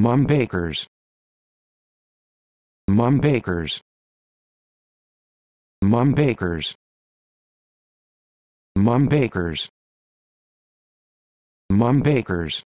Mum Bakers. Mum Bakers. Mum Bakers. Mum Bakers. Mum Bakers.